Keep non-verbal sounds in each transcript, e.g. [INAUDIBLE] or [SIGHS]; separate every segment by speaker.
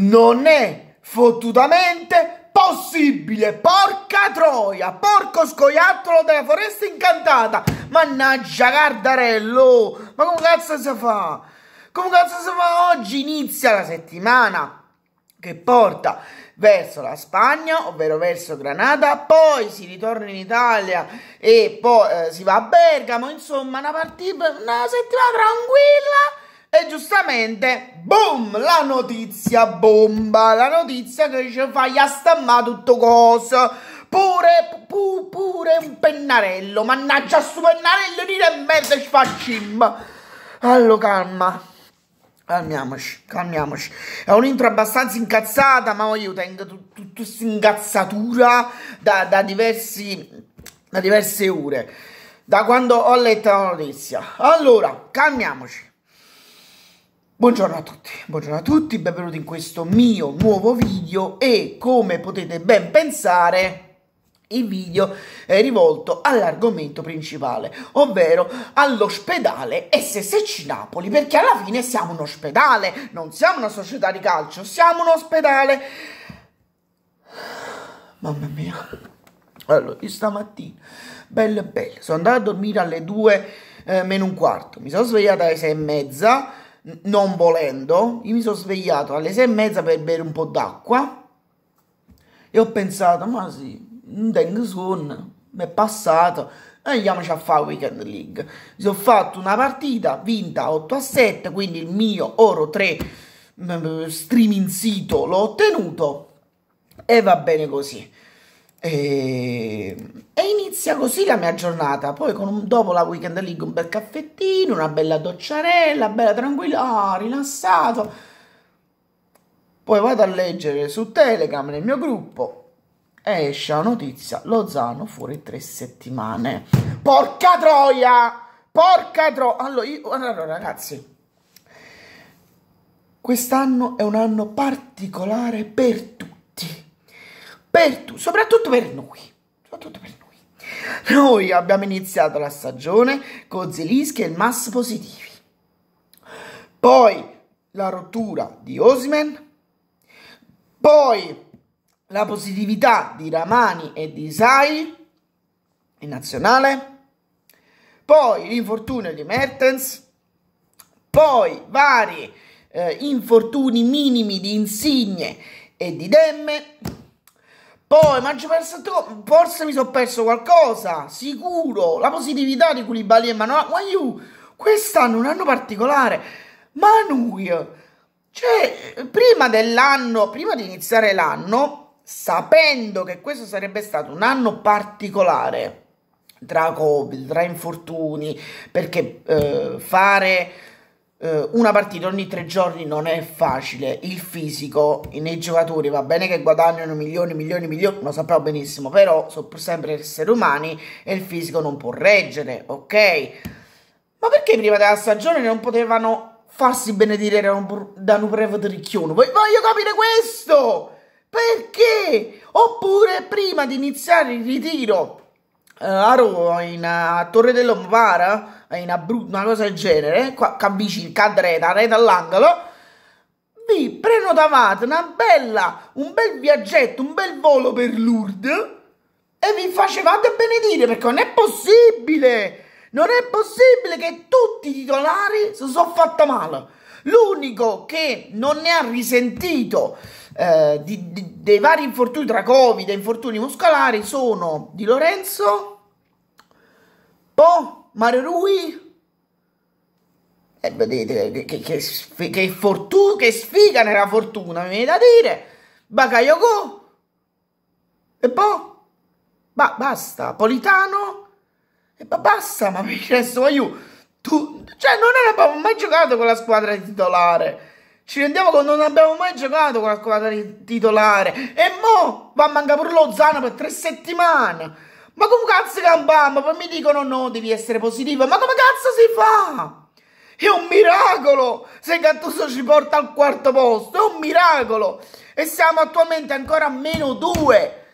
Speaker 1: Non è fottutamente possibile! Porca troia! Porco scoiattolo della foresta incantata! Mannaggia, Cardarello! Ma come cazzo si fa? Come cazzo si fa? Oggi inizia la settimana che porta verso la Spagna, ovvero verso Granada, poi si ritorna in Italia e poi eh, si va a Bergamo, insomma una partita, una settimana tranquilla e giustamente, boom, la notizia bomba, la notizia che ci fai a stamma tutto coso. Pure, pu, pure un pennarello, mannaggia su pennarello di merda ci facciamo. Allora, calma. Calmiamoci, calmiamoci. È un intro abbastanza incazzata, ma io tengo tutta questa incazzatura da, da, diversi, da diverse ore, da quando ho letto la notizia. Allora, calmiamoci. Buongiorno a tutti, buongiorno a tutti, benvenuti in questo mio nuovo video e come potete ben pensare il video è rivolto all'argomento principale, ovvero all'ospedale SSC Napoli, perché alla fine siamo un ospedale, non siamo una società di calcio, siamo un ospedale. Mamma mia. Allora, io stamattina, belle belle, sono andato a dormire alle 2 eh, meno un quarto, mi sono svegliata alle 6 e mezza non volendo, io mi sono svegliato alle sei e mezza per bere un po' d'acqua e ho pensato, ma sì, non tengo sonno, mi è passato, andiamoci a fare Weekend League. Mi sono fatto una partita vinta 8 a 7, quindi il mio Oro 3 mm, streaming sito l'ho ottenuto e va bene così. E, e, inizia così la mia giornata. Poi, con, dopo la weekend league, un bel caffettino, una bella docciarella, bella tranquilla, ah, rilassato. Poi vado a leggere su Telegram nel mio gruppo. E Esce la notizia: Lozano fuori tre settimane. Porca troia! Porca troia! Allora, io, allora, ragazzi, quest'anno è un anno particolare per tutti per tu, soprattutto per noi. Soprattutto per noi. Noi abbiamo iniziato la stagione con Zelischi e il Mass positivi. Poi la rottura di Osimen. Poi la positività di Ramani e di Isai in nazionale. Poi l'infortunio di Mertens. Poi vari eh, infortuni minimi di Insigne e di Demme. Poi, ma ci penso troppo, forse mi sono perso qualcosa, sicuro, la positività di Koulibaly e Manu, ma io, quest'anno è un anno particolare, Manu, cioè, prima dell'anno, prima di iniziare l'anno, sapendo che questo sarebbe stato un anno particolare, tra Covid, tra infortuni, perché eh, fare eh, una partita ogni tre giorni non è facile. Il fisico nei giocatori va bene che guadagnano milioni, milioni, milioni, lo sappiamo benissimo, però sono sempre esseri umani e il fisico non può reggere, ok? Ma perché prima della stagione non potevano farsi benedire da un, da un Voglio capire questo! Perché? Oppure prima di iniziare il ritiro eh, a Roma, in, a Torre dell'Ombara, eh, in Abruzzo, una cosa del genere, qua, capisci, cadreta, rete all'angolo, vi prenotavate una bella, un bel viaggetto, un bel volo per Lourdes e vi facevate benedire perché non è possibile, non è possibile che tutti i titolari si sono fatti male. L'unico che non ne ha risentito eh, di, di, dei vari infortuni tra Covid e infortuni muscolari sono Di Lorenzo, Po, Mario Rui. E eh, vedete che, che, che, che, fortu- che sfiga nella fortuna, mi viene da dire. Bakayoko. E poi? Ba- basta, Politano. E ba- basta, ma mi resto aiuto. Tu, cioè, non abbiamo mai giocato con la squadra titolare. Ci rendiamo conto, che non abbiamo mai giocato con la squadra titolare. E mo va a mancare pure lo Zana per tre settimane. Ma come cazzo campammo? Poi mi dicono no, devi essere positivo. Ma come cazzo si fa? È un miracolo se Gattuso ci porta al quarto posto. È un miracolo. E siamo attualmente ancora a meno due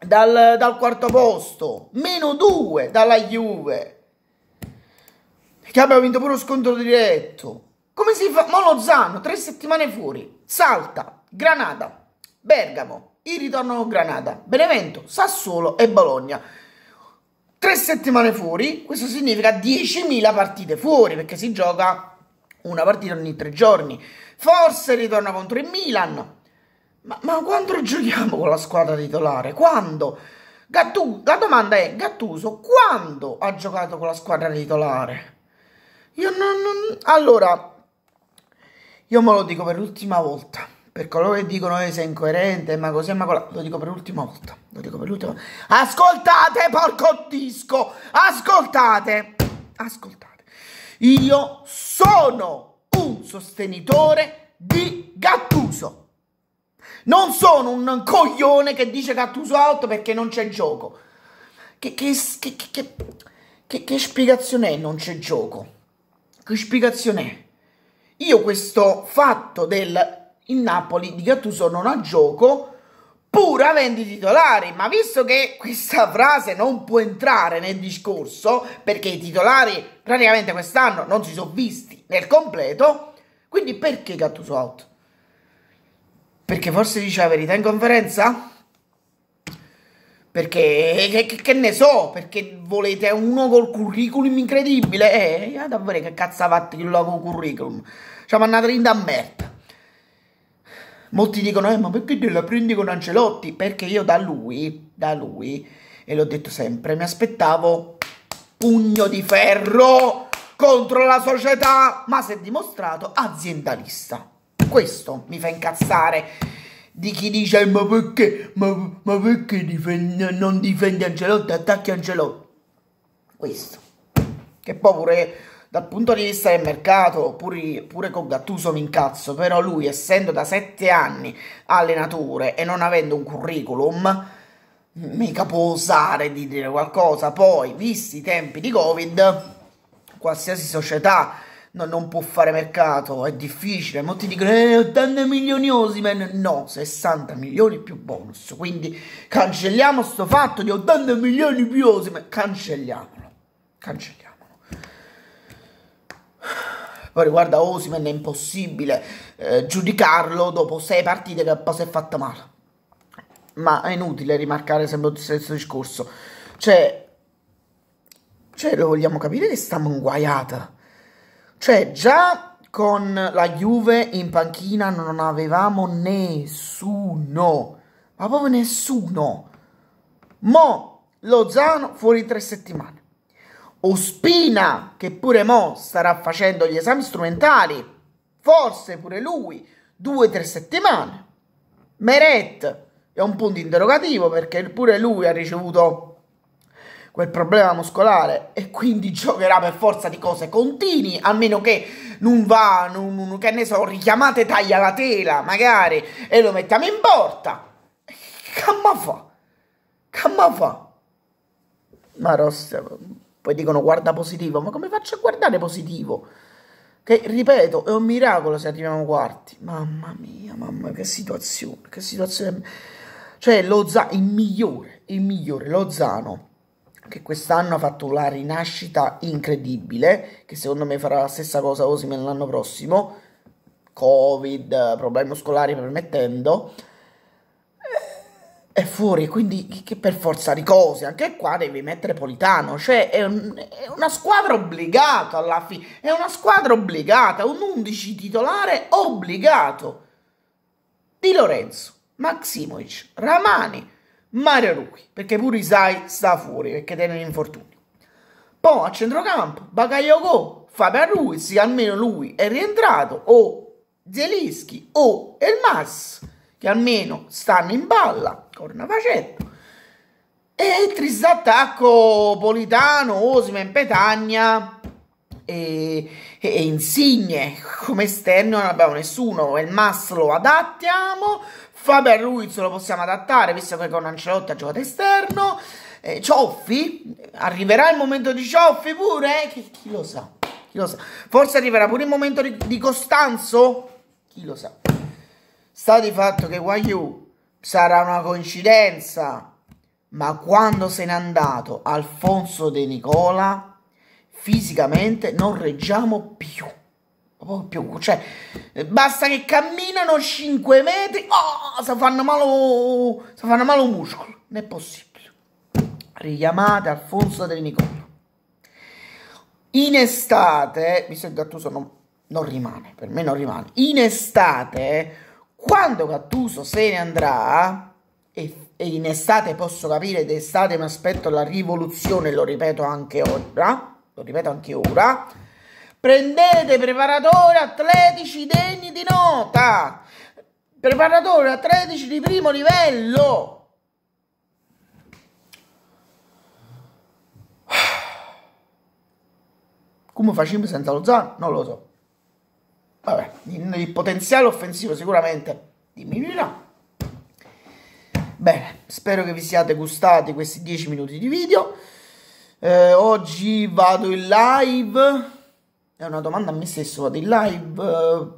Speaker 1: dal, dal quarto posto. Meno due dalla Juve. Che abbia vinto pure lo scontro diretto. Come si fa? Molo Zanno, tre settimane fuori. Salta, Granada, Bergamo, il ritorno con Granada, Benevento, Sassuolo e Bologna. Tre settimane fuori, questo significa 10.000 partite fuori, perché si gioca una partita ogni tre giorni. Forse ritorna contro il Milan. Ma, ma quando giochiamo con la squadra titolare? Quando? Gattu- la domanda è, Gattuso, quando ha giocato con la squadra titolare? Io non, non... Allora, io me lo dico per l'ultima volta. Per coloro che dicono che eh, sei incoerente, ma così, ma colà. Lo dico per l'ultima volta. Lo dico per l'ultima volta. Ascoltate, porco disco! Ascoltate! Ascoltate. Io sono un sostenitore di Gattuso. Non sono un coglione che dice Gattuso alto perché non c'è gioco. Che, che, che, che, che, che, che spiegazione è non c'è gioco? Che spiegazione è? Io questo fatto del il Napoli di Gattuso non ha gioco pur avendo i titolari, ma visto che questa frase non può entrare nel discorso perché i titolari praticamente quest'anno non si sono visti nel completo, quindi perché Gattuso out? Perché forse dice la verità in conferenza? Perché che, che, ne so, perché volete uno col curriculum incredibile? Eh, eh davvero che cazzo ha fatto chi lo curriculum? Ci ma una trinta da merda. Molti dicono, eh, ma perché te la prendi con Ancelotti? Perché io da lui, da lui, e l'ho detto sempre, mi aspettavo pugno di ferro contro la società, ma si è dimostrato aziendalista. Questo mi fa incazzare di chi dice ma perché, ma, ma perché difende, non difendi Angelotti, attacchi Angelotti. Questo. Che poi pure dal punto di vista del mercato, pure, pure con Gattuso mi incazzo, però lui essendo da sette anni allenatore e non avendo un curriculum, mica può osare di dire qualcosa. Poi, visti i tempi di Covid, qualsiasi società no, non può fare mercato, è difficile. Molti dicono eh, 80 milioni Osimen, no, 60 milioni più bonus. Quindi cancelliamo sto fatto di 80 milioni più Osimen, cancelliamolo, cancelliamolo. Poi riguardo a Osimen è impossibile eh, giudicarlo dopo sei partite che poi si è fatta male. Ma è inutile rimarcare sempre lo stesso discorso. Cioè, cioè lo vogliamo capire che stiamo in guaiata. Cioè, già con la Juve in panchina non avevamo nessuno, ma proprio nessuno. Mo Lozano fuori tre settimane. Ospina, che pure mo starà facendo gli esami strumentali, forse pure lui, due o tre settimane. Meret è un punto interrogativo perché pure lui ha ricevuto quel problema muscolare e quindi [LAUGHS] giocherà per forza di cose continui, a meno che non va, non, non, che ne so, richiamate taglia la tela magari e lo mettiamo in porta. Camma fa? Camma fa? Ma Rossi, poi dicono guarda positivo, ma come faccio a guardare positivo? Che, ripeto, è un miracolo se arriviamo quarti. Mamma mia, mamma mia, che situazione, che situazione. Cioè, Lozano, il migliore, il migliore, lo Zano che quest'anno ha fatto la rinascita incredibile, che secondo me farà la stessa cosa Osimen l'anno prossimo, Covid, problemi muscolari permettendo, eh, è fuori, quindi che per forza di cose, anche qua devi mettere Politano, cioè è, un, è una squadra obbligata alla fine, è una squadra obbligata, un 11 titolare obbligato. Di Lorenzo, Maximovic, Ramani, Mario Rui, perché pure Isai sta fuori perché tiene l'infortunio. Poi a centrocampo, Bakayoko, Fabian Ruiz, almeno lui è rientrato, o Zelischi, o Elmas, che almeno stanno in palla, corna facetto. E il trist'attacco Politano, Osima e Petagna, e, e, insigne. Come esterno non abbiamo nessuno. Il Mas lo adattiamo. Faber Ruiz lo possiamo adattare, visto che con Ancelotti ha giocato esterno. Eh, Cioffi, arriverà il momento di Cioffi pure? Eh? Chi, chi, lo sa? Chi lo sa? Forse arriverà pure il momento di, di Costanzo? Chi lo sa? Sta di fatto che Guayu sarà una coincidenza, ma quando se n'è andato Alfonso De Nicola fisicamente non reggiamo più. più. Cioè, basta che camminano 5 metri, oh, si fanno male, si fanno male un muscolo. Non è possibile. Richiamate Alfonso Del Nicola. In estate, visto che Gattuso non, non rimane, per me non rimane, in estate, quando Gattuso se ne andrà, e, e in estate posso capire, d'estate mi aspetto la rivoluzione, lo ripeto anche ora, lo ripeto anche ora, prendete preparatori atletici degni di nota, preparatori atletici di primo livello. [SIGHS] Come facciamo senza lo Zan? Non lo so. Vabbè, il potenziale offensivo sicuramente diminuirà. Bene, spero che vi siate gustati questi 10 minuti di video. Eh, oggi vado in live. È una domanda a me stesso, vado in live.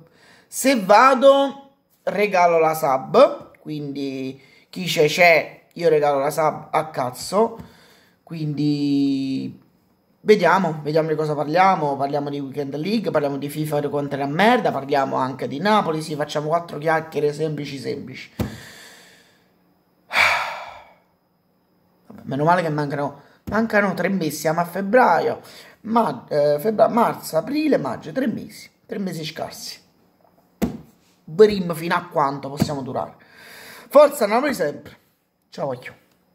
Speaker 1: se vado, regalo la sub. Quindi chi c'è c'è, io regalo la sub a cazzo. Quindi vediamo, vediamo di cosa parliamo. Parliamo di Weekend League, parliamo di FIFA quanto è la merda, parliamo anche di Napoli. Sì, facciamo quattro chiacchiere semplici semplici. [SIGHS] Vabbè, meno male che mancano mancano tre mesi, siamo a febbraio, ma, eh, febbraio marzo, aprile, maggio, tre mesi, tre mesi scarsi. Brim fino a quanto possiamo durare. Forza Napoli sempre. Ciao.